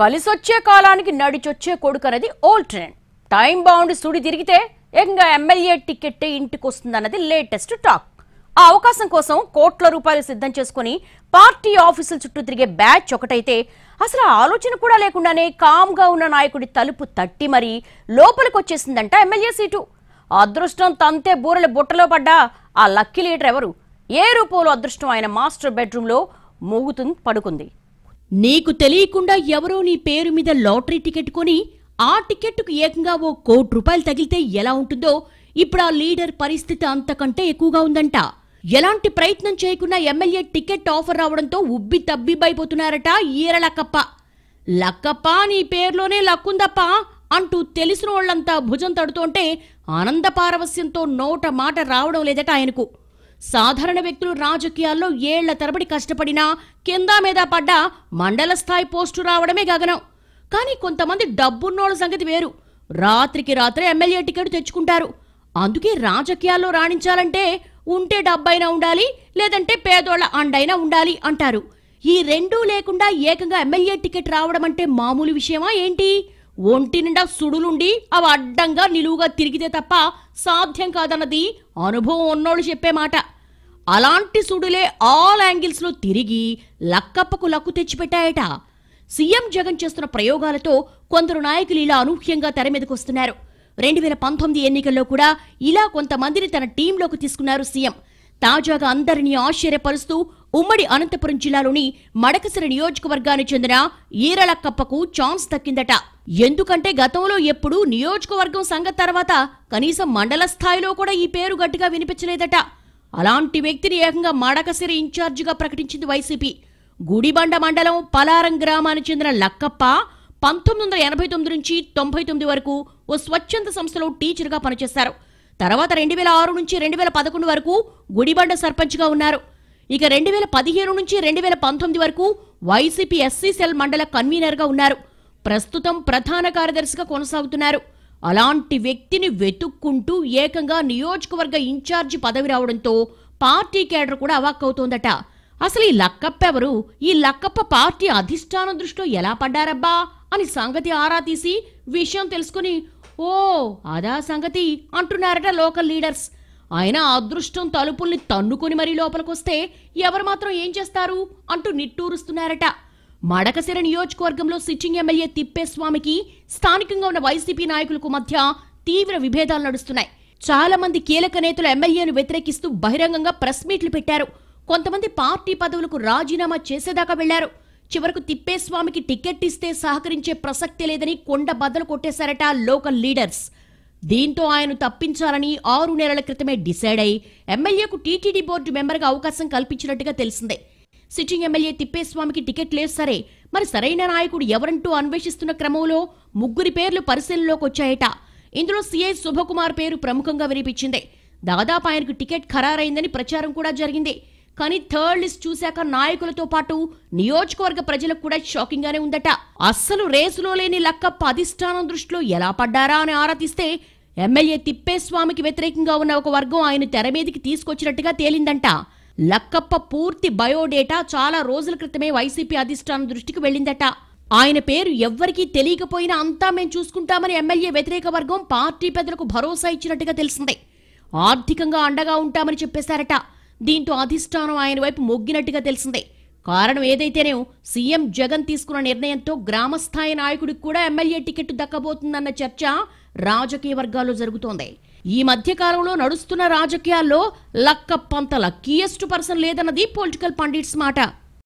కలిసొచ్చే కాలానికి నడిచొచ్చే కొడుకు అనేది ఓల్డ్ ట్రెండ్ టైం బౌండ్ సుడి తిరిగితే ఏకంగా ఎమ్మెల్యే టికెట్ ఇంటికి వస్తుందన్నది లేటెస్ట్ టాక్ ఆ అవకాశం కోసం కోట్ల రూపాయలు సిద్ధం చేసుకుని పార్టీ ఆఫీసుల చుట్టూ తిరిగే బ్యాచ్ ఒకటైతే అసలు ఆలోచన కూడా లేకుండానే కామ్గా ఉన్న నాయకుడి తలుపు తట్టి మరీ లోపలికి వచ్చేసిందంట ఎమ్మెల్యే సీటు అదృష్టం తంతే బూరెల బుట్టలో పడ్డా ఆ లక్కీ లీడర్ ఎవరు ఏ రూపంలో అదృష్టం ఆయన మాస్టర్ బెడ్రూమ్లో మూగుతుంది పడుకుంది నీకు తెలియకుండా ఎవరో నీ పేరు మీద లాటరీ టికెట్ కొని ఆ టికెట్కు ఏకంగా ఓ కోటి రూపాయలు తగిలితే ఎలా ఉంటుందో ఇప్పుడు ఆ లీడర్ పరిస్థితి అంతకంటే ఎక్కువగా ఉందంట ఎలాంటి ప్రయత్నం చేయకుండా ఎమ్మెల్యే టికెట్ ఆఫర్ రావడంతో ఉబ్బి తబ్బిబ్బైపోతున్నారట ఈర లక్కప్ప లక్కప్ప నీ పేరులోనే లక్కుందప్ప అంటూ తెలిసిన వాళ్ళంతా భుజం తడుతుంటే ఆనంద పారవస్యంతో నోట మాట రావడం లేదట ఆయనకు సాధారణ వ్యక్తులు రాజకీయాల్లో ఏళ్ల తరబడి కష్టపడినా కింద మీద పడ్డా మండల స్థాయి పోస్టు రావడమే గగనం కానీ కొంతమంది డబ్బున్నోళ్ళ సంగతి వేరు రాత్రికి రాత్రే ఎమ్మెల్యే టికెట్ తెచ్చుకుంటారు అందుకే రాజకీయాల్లో రాణించాలంటే ఉంటే డబ్బైనా ఉండాలి లేదంటే పేదోళ్ల అండైనా ఉండాలి అంటారు ఈ రెండూ లేకుండా ఏకంగా ఎమ్మెల్యే టికెట్ రావడం అంటే మామూలు విషయమా ఏంటి ఒంటి నిండా సుడులుండి అవి అడ్డంగా నిలువుగా తిరిగితే తప్ప సాధ్యం కాదన్నది అనుభవం ఉన్నోళ్ళు చెప్పే మాట అలాంటి సుడులే ఆల్ యాంగిల్స్లో తిరిగి లక్కప్పకు లక్కు తెచ్చిపెట్టాయట సీఎం జగన్ చేస్తున్న ప్రయోగాలతో కొందరు నాయకులు ఇలా అనూహ్యంగా తెర మీదకు వస్తున్నారు రెండు వేల పంతొమ్మిది ఎన్నికల్లో కూడా ఇలా కొంతమందిని తన టీంలోకి తీసుకున్నారు సీఎం తాజాగా అందరినీ ఆశ్చర్యపరుస్తూ ఉమ్మడి అనంతపురం జిల్లాలోని మడకసరి నియోజకవర్గానికి చెందిన ఈరలక్కప్పకు ఛాన్స్ దక్కిందట ఎందుకంటే గతంలో ఎప్పుడూ నియోజకవర్గం సంగతి తర్వాత కనీసం మండల స్థాయిలో కూడా ఈ పేరు గట్టిగా వినిపించలేదట అలాంటి వ్యక్తిని ఏకంగా మడకసిరి ఇన్ఛార్జిగా ప్రకటించింది వైసీపీ గుడిబండ మండలం పలారం గ్రామానికి చెందిన లక్కప్ప పంతొమ్మిది వందల ఎనభై తొమ్మిది నుంచి తొంభై తొమ్మిది వరకు ఓ స్వచ్ఛంద సంస్థలో టీచర్గా పనిచేశారు తర్వాత రెండు వేల ఆరు నుంచి రెండు వేల పదకొండు వరకు గుడిబండ సర్పంచ్గా ఉన్నారు ఇక రెండు వేల పదిహేను నుంచి రెండు వేల పంతొమ్మిది వరకు వైసీపీ ఎస్సీ సెల్ మండల కన్వీనర్గా ఉన్నారు ప్రస్తుతం ప్రధాన కార్యదర్శిగా కొనసాగుతున్నారు అలాంటి వ్యక్తిని వెతుక్కుంటూ ఏకంగా నియోజకవర్గ ఇన్ఛార్జి పదవి రావడంతో పార్టీ కేడర్ కూడా అవాక్కవుతోందట అసలు ఈ లక్కప్ప ఎవరు ఈ లక్కప్ప పార్టీ అధిష్టానం దృష్టిలో ఎలా పడ్డారబ్బా అని సంగతి ఆరా తీసి విషయం తెలుసుకుని ఓ అదా సంగతి అంటున్నారట లోకల్ లీడర్స్ ఆయన అదృష్టం తలుపుల్ని తన్నుకుని మరీ లోపలికొస్తే ఎవరు మాత్రం ఏం చేస్తారు అంటూ నిట్టూరుస్తున్నారట మడకసిర నియోజకవర్గంలో సిట్టింగ్ ఎమ్మెల్యే తిప్పేస్వామికి స్థానికంగా ఉన్న వైసీపీ నాయకులకు మధ్య తీవ్ర విభేదాలు నడుస్తున్నాయి చాలా మంది కీలక నేతలు ఎమ్మెల్యేను వ్యతిరేకిస్తూ బహిరంగంగా ప్రెస్ మీట్లు పెట్టారు కొంతమంది పార్టీ పదవులకు రాజీనామా చేసేదాకా వెళ్లారు చివరకు తిప్పేస్వామికి టికెట్ ఇస్తే సహకరించే ప్రసక్తే లేదని కొండ బద్దలు కొట్టేశారట లోకల్ లీడర్స్ దీంతో ఆయన తప్పించాలని ఆరు నెలల క్రితమే డిసైడ్ అయి ఎమ్మెల్యేకు టీటీడీ బోర్డు మెంబర్గా అవకాశం కల్పించినట్టుగా తెలిసిందే సిట్టింగ్ ఎమ్మెల్యే తిప్పేస్వామికి టికెట్ లేదు సరే మరి సరైన నాయకుడు ఎవరంటూ అన్వేషిస్తున్న క్రమంలో ముగ్గురి పేర్లు పరిశీలనలోకి వచ్చాయట ఇందులో సీఐ శుభకుమార్ పేరు ప్రముఖంగా వినిపించింది దాదాపు ఆయనకు టికెట్ ఖరారైందని ప్రచారం కూడా జరిగింది కానీ థర్డ్ లిస్ట్ చూశాక నాయకులతో పాటు నియోజకవర్గ ప్రజలకు కూడా షాకింగ్ గానే ఉందట అస్సలు రేసులో లేని లక్కప్ప అధిష్టానం దృష్టిలో ఎలా పడ్డారా అని ఆరా తీస్తే ఎమ్మెల్యే తిప్పేస్వామికి వ్యతిరేకంగా ఉన్న ఒక వర్గం ఆయన తెర మీదకి తీసుకొచ్చినట్టుగా తేలిందంట లక్కప్ప పూర్తి బయోడేటా చాలా రోజుల క్రితమే వైసీపీ అధిష్టానం దృష్టికి వెళ్ళిందట ఆయన పేరు ఎవ్వరికీ తెలియకపోయినా అంతా మేము చూసుకుంటామని ఎమ్మెల్యే వ్యతిరేక వర్గం పార్టీ పెద్దలకు భరోసా ఇచ్చినట్టుగా తెలిసిందే ఆర్థికంగా అండగా ఉంటామని చెప్పేశారట దీంతో అధిష్టానం ఆయన వైపు మొగ్గినట్టుగా తెలిసిందే కారణం ఏదైతేనే సీఎం జగన్ తీసుకున్న నిర్ణయంతో గ్రామస్థాయి నాయకుడికి కూడా ఎమ్మెల్యే టికెట్ దక్కబోతుందన్న చర్చ రాజకీయ వర్గాల్లో జరుగుతోంది ఈ మధ్యకాలంలో నడుస్తున్న రాజకీయాల్లో లక్క పంతల కీయెస్ట్ పర్సన్ లేదన్నది పొలిటికల్ పండిట్స్ మాట